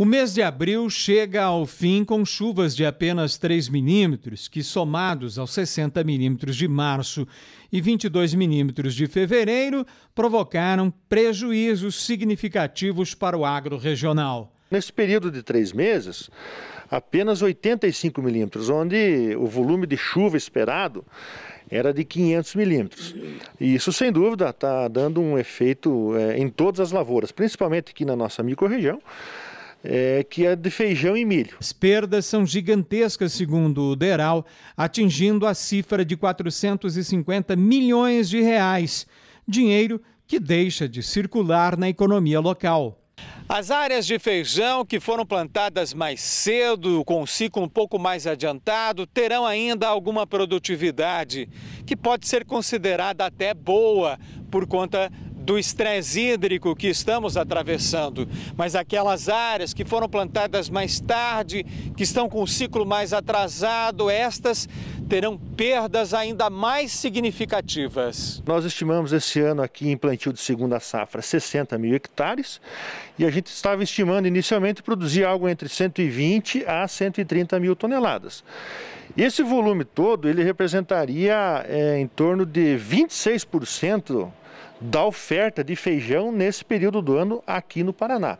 O mês de abril chega ao fim com chuvas de apenas 3 milímetros, que somados aos 60 milímetros de março e 22 milímetros de fevereiro, provocaram prejuízos significativos para o agro regional. Nesse período de três meses, apenas 85 milímetros, onde o volume de chuva esperado era de 500 milímetros. E isso, sem dúvida, está dando um efeito é, em todas as lavouras, principalmente aqui na nossa microrregião é, que é de feijão e milho. As perdas são gigantescas, segundo o Deral, atingindo a cifra de 450 milhões de reais, dinheiro que deixa de circular na economia local. As áreas de feijão que foram plantadas mais cedo, com o ciclo um pouco mais adiantado, terão ainda alguma produtividade, que pode ser considerada até boa, por conta do estresse hídrico que estamos atravessando, mas aquelas áreas que foram plantadas mais tarde, que estão com o ciclo mais atrasado, estas terão perdas ainda mais significativas. Nós estimamos esse ano aqui em plantio de segunda safra 60 mil hectares e a gente estava estimando inicialmente produzir algo entre 120 a 130 mil toneladas. Esse volume todo ele representaria é, em torno de 26% da oferta de feijão nesse período do ano aqui no Paraná.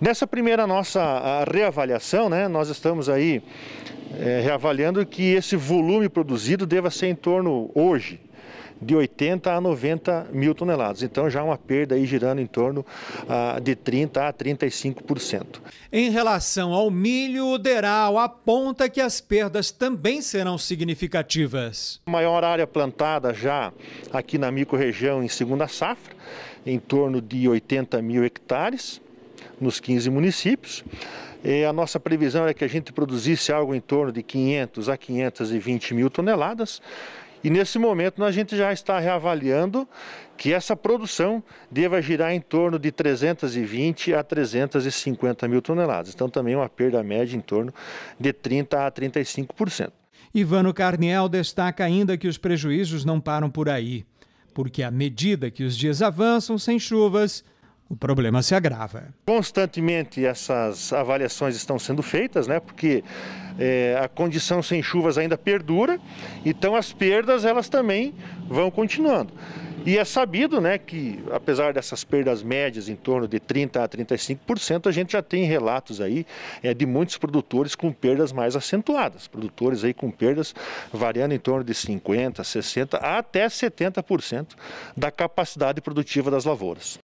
Nessa primeira nossa reavaliação, né, nós estamos aí é, reavaliando que esse volume produzido deva ser em torno, hoje, de 80 a 90 mil toneladas. Então já uma perda aí girando em torno ah, de 30 a 35%. Em relação ao milho, o Deral aponta que as perdas também serão significativas. A maior área plantada já aqui na microrregião em segunda safra, em torno de 80 mil hectares nos 15 municípios. E a nossa previsão é que a gente produzisse algo em torno de 500 a 520 mil toneladas. E nesse momento a gente já está reavaliando que essa produção deva girar em torno de 320 a 350 mil toneladas. Então também uma perda média em torno de 30 a 35%. Ivano Carniel destaca ainda que os prejuízos não param por aí, porque à medida que os dias avançam sem chuvas, o problema se agrava. Constantemente essas avaliações estão sendo feitas, né? Porque é, a condição sem chuvas ainda perdura, então as perdas elas também vão continuando. E é sabido né, que, apesar dessas perdas médias em torno de 30% a 35%, a gente já tem relatos aí é, de muitos produtores com perdas mais acentuadas. Produtores aí com perdas variando em torno de 50%, 60% até 70% da capacidade produtiva das lavouras.